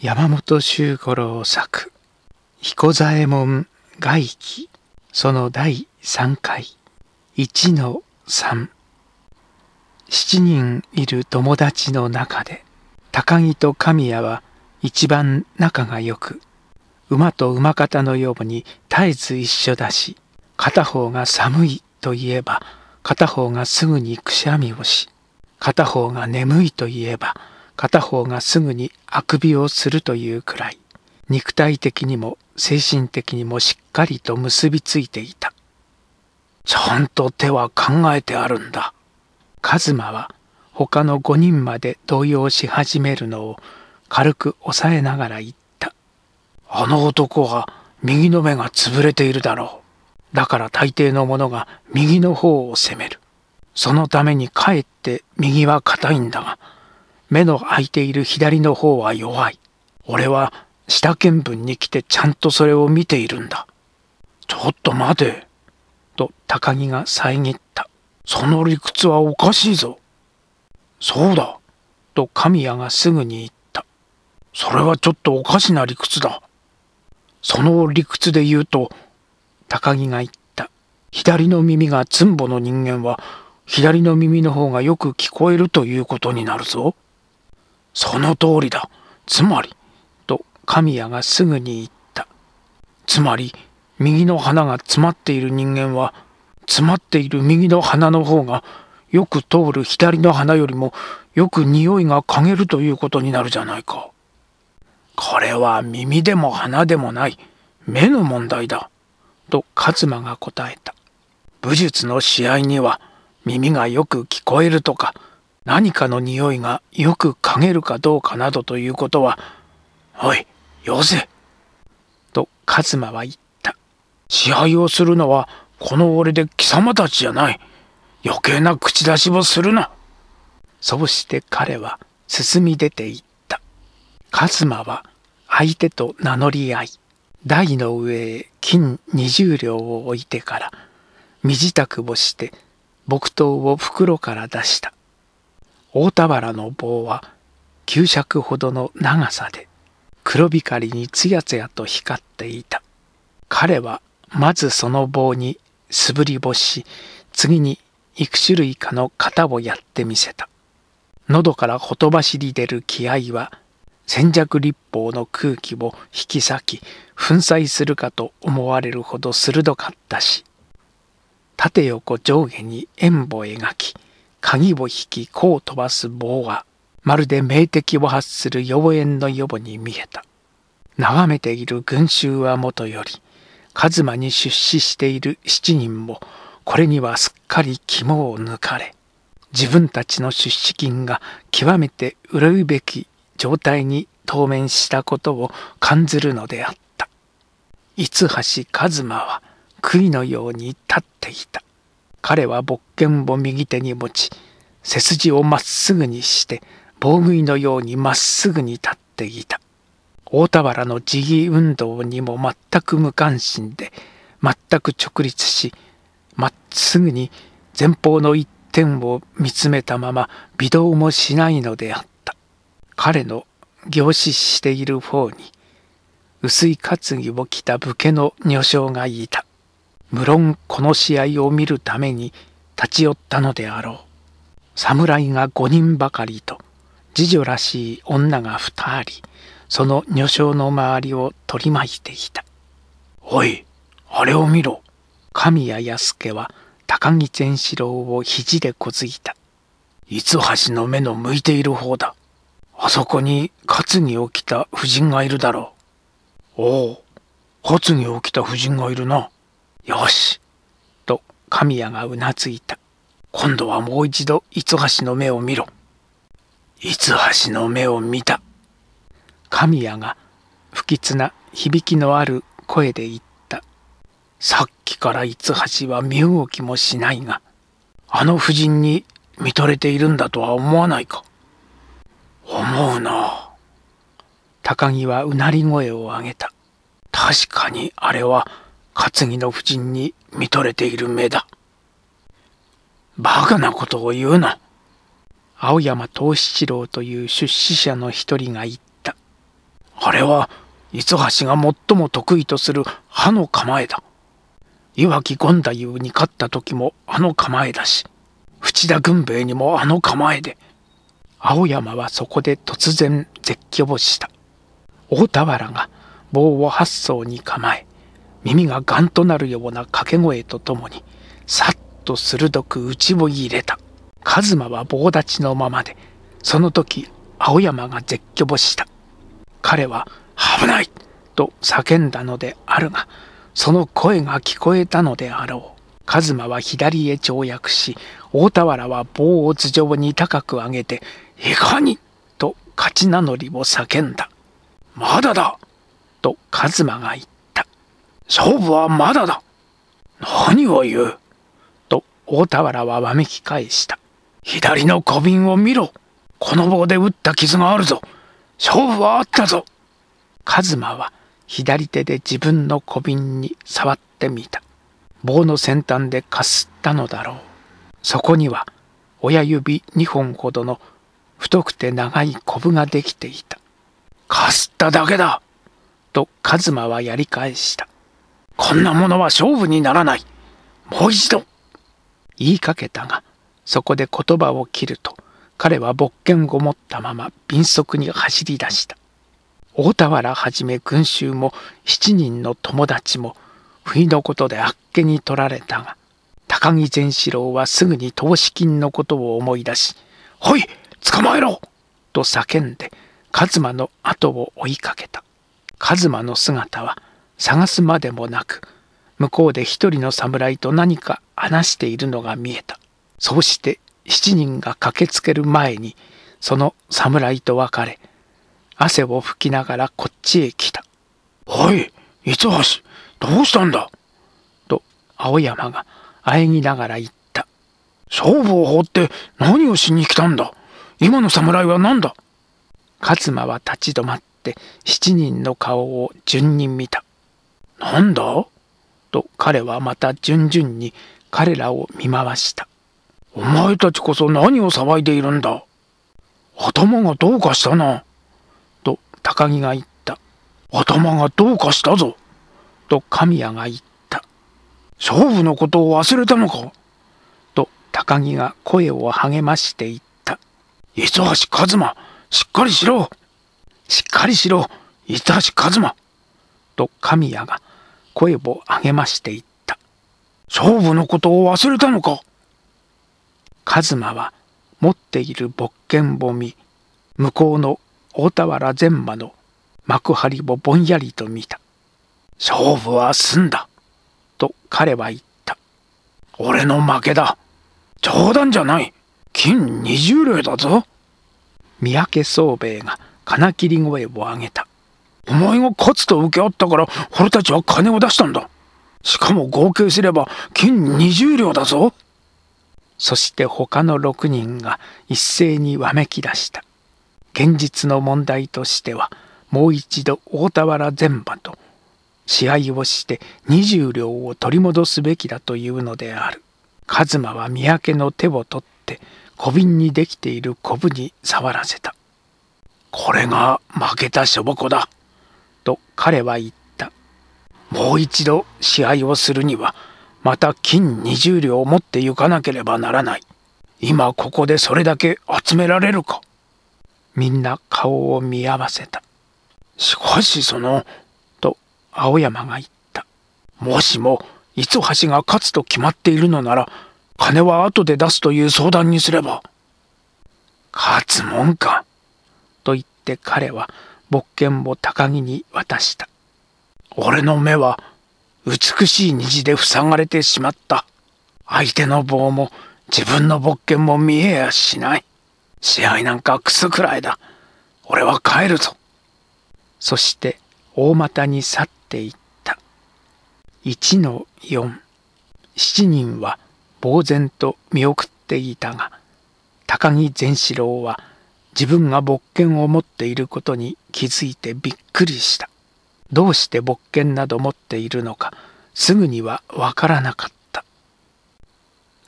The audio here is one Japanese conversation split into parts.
山本周五郎作彦左衛門外記その第3回1の37人いる友達の中で高木と神谷は一番仲が良く馬と馬方のように絶えず一緒だし片方が寒いといえば片方がすぐにくしゃみをし片方が眠いといえば片方がすぐにあくびをするというくらい肉体的にも精神的にもしっかりと結びついていたちゃんと手は考えてあるんだカズマは他の5人まで動揺し始めるのを軽く抑えながら言ったあの男は右の目が潰れているだろうだから大抵の者が右の方を攻めるそのためにかえって右は硬いんだが目の開いている左の方は弱い。俺は下見分に来てちゃんとそれを見ているんだ。ちょっと待て。と高木が遮った。その理屈はおかしいぞ。そうだ。と神谷がすぐに言った。それはちょっとおかしな理屈だ。その理屈で言うと、高木が言った。左の耳がつんぼの人間は、左の耳の方がよく聞こえるということになるぞ。その通りだ。つまり、と神谷がすぐに言った。つまり、右の花が詰まっている人間は、詰まっている右の花の方が、よく通る左の花よりも、よく匂いが嗅げるということになるじゃないか。これは耳でも鼻でもない、目の問題だ。と勝間が答えた。武術の試合には、耳がよく聞こえるとか、何かの匂いがよく嗅げるかどうかなどということは、おい、よせとカズマは言った。支配をするのはこの俺で貴様たちじゃない。余計な口出しをするな。そうして彼は進み出ていった。カズマは相手と名乗り合い、台の上へ金20両を置いてから、身支度をして木刀を袋から出した。大田原の棒は9尺ほどの長さで黒光りにつやつやと光っていた彼はまずその棒に素振り干し次に幾種類かの型をやってみせた喉からほとばしり出る気合は戦弱立法の空気を引き裂き粉砕するかと思われるほど鋭かったし縦横上下に円を描き鍵を引き弧を飛ばす棒は、まるで名敵を発する妖艶の予母に見えた。眺めている群衆はもとより、カズマに出資している七人も、これにはすっかり肝を抜かれ、自分たちの出資金が極めて憂うべき状態に当面したことを感ずるのであった。五橋一馬は悔いのように立っていた。彼は勃剣を右手に持ち背筋をまっすぐにして防食いのようにまっすぐに立っていた大田原の地儀運動にも全く無関心で全く直立しまっすぐに前方の一点を見つめたまま微動もしないのであった彼の凝視している方に薄い担ぎを着た武家の女性がいた無論この試合を見るために立ち寄ったのであろう侍が5人ばかりと次女らしい女が2人その女性の周りを取り巻いていた「おいあれを見ろ」神谷康家は高木善四郎を肘でこづいた「五橋の目の向いている方だあそこに担ぎを着た婦人がいるだろう」「おお担ぎを着た婦人がいるな」よしと神谷がうなずいた。今度はもう一度五橋の目を見ろ。五橋の目を見た。神谷が不吉な響きのある声で言った。さっきから五橋は身動きもしないが、あの夫人に見とれているんだとは思わないか。思うな。高木はうなり声を上げた。確かにあれは担ぎの夫人に見とれている目だ。バカなことを言うな。青山藤七郎という出資者の一人が言った。あれは、五橋が最も得意とする歯の構えだ。岩木権太夫に勝った時もあの構えだし、淵田軍兵衛にもあの構えで。青山はそこで突然絶叫をした。大田原が棒を八層に構え、耳がガンとなるような掛け声とともに、さっと鋭く内を入れた。カズマは棒立ちのままで、その時、青山が絶叫をした。彼は、危ないと叫んだのであるが、その声が聞こえたのであろう。カズマは左へ跳躍し、大田原は棒を頭上に高く上げて、いかにと勝ち名乗りを叫んだ。まだだとカズマが言った。勝負はまだだ何を言うと大田原はわめき返した。左の小瓶を見ろこの棒で打った傷があるぞ勝負はあったぞカズマは左手で自分の小瓶に触ってみた。棒の先端でかすったのだろう。そこには親指2本ほどの太くて長いコブができていた。かすっただけだとカズマはやり返した。こんなものは勝負にならないもう一度言いかけたがそこで言葉を切ると彼は勃剣を持ったまま敏速に走り出した大田原はじめ群衆も7人の友達も不意のことであっけに取られたが高木善四郎はすぐに投資金のことを思い出し「ほい捕まえろ!」と叫んで一馬の後を追いかけた一馬の姿は探すまでもなく向こうで一人の侍と何か話しているのが見えたそうして7人が駆けつける前にその侍と別れ汗を拭きながらこっちへ来た「おい三橋どうしたんだ?」と青山があえぎながら言った「勝負を放って何をしに来たんだ今の侍は何だ?」勝間は立ち止まって7人の顔を順に見たなんだと彼はまた順々に彼らを見回した。お前たちこそ何を騒いでいるんだ頭がどうかしたな。と高木が言った。頭がどうかしたぞ。と神谷が言った。勝負のことを忘れたのかと高木が声を励まして言った。五橋一馬、しっかりしろしっかりしろ、五橋一馬と神谷が声を上げましていった。勝負のことを忘れたのかカズマは持っている勃剣を見、向こうの大田原善馬の幕張をぼんやりと見た。勝負は済んだ。と彼は言った。俺の負けだ。冗談じゃない。金二十両だぞ。三宅宗兵衛が金切り声を上げた。お前が勝つと請け負ったから俺たちは金を出したんだ。しかも合計すれば金20両だぞ。そして他の6人が一斉にわめき出した。現実の問題としては、もう一度大田原全馬と試合をして20両を取り戻すべきだというのである。カズマは三宅の手を取って小瓶にできているコブに触らせた。これが負けたしょぼこだ。と彼は言った。もう一度試合をするには、また金20両を持って行かなければならない。今ここでそれだけ集められるか。みんな顔を見合わせた。しかしその、と青山が言った。もしも、五橋が勝つと決まっているのなら、金は後で出すという相談にすれば。勝つもんか。と言って彼は木剣を高木に渡した。俺の目は美しい虹で塞がれてしまった。相手の棒も自分の木剣も見えやしない。試合なんかクソくらいだ。俺は帰るぞ。そして大股に去っていった。1の4。7人は呆然と見送っていたが、高木善四郎は自分が勃権を持っていることに気づいてびっくりした。どうして勃権など持っているのか、すぐにはわからなかった。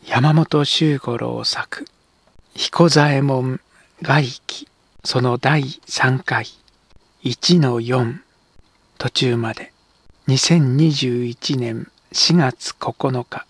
山本周五郎作、彦左衛門外記、その第3回、1-4、途中まで、2021年4月9日、